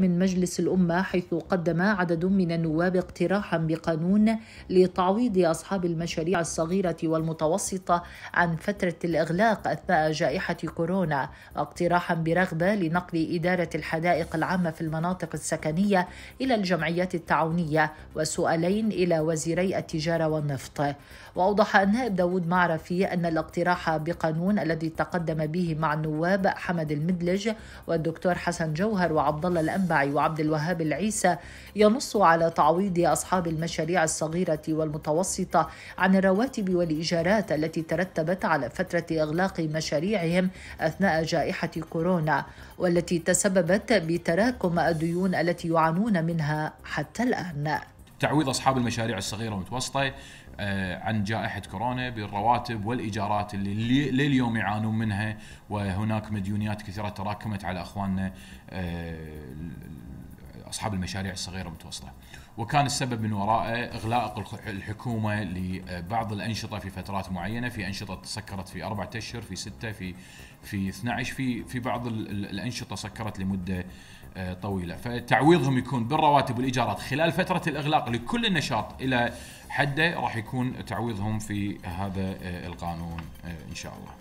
من مجلس الامه حيث قدم عدد من النواب اقتراحا بقانون لتعويض اصحاب المشاريع الصغيره والمتوسطه عن فتره الاغلاق اثناء جائحه كورونا اقتراحا برغبه لنقل اداره الحدائق العامه في المناطق السكنيه الى الجمعيات التعاونيه وسؤالين الى وزيري التجاره والنفط واوضح النائب داود معرفي ان الاقتراح بقانون الذي تقدم به مع النواب حمد المدلج والدكتور حسن جوهر وعبد الله الأنبا الأتبع وعبد الوهاب العيسى ينص على تعويض أصحاب المشاريع الصغيرة والمتوسطة عن الرواتب والإيجارات التي ترتبت على فترة إغلاق مشاريعهم أثناء جائحة كورونا والتي تسببت بتراكم الديون التي يعانون منها حتى الآن. تعويض اصحاب المشاريع الصغيره والمتوسطه آه، عن جائحه كورونا بالرواتب والايجارات اللي لليوم يعانون منها وهناك مديونيات كثيره تراكمت على اخواننا آه، اصحاب المشاريع الصغيره والمتوسطه. وكان السبب من وراءه اغلاق الحكومه لبعض الانشطه في فترات معينه، في انشطه سكرت في اربعة اشهر، في سته، في في 12 في في بعض الانشطه سكرت لمده آه، طويله، فتعويضهم يكون بالرواتب والايجارات خلال فتره الاغلاق لكل النشاط الى حده راح يكون تعويضهم في هذا آه، القانون آه، ان شاء الله.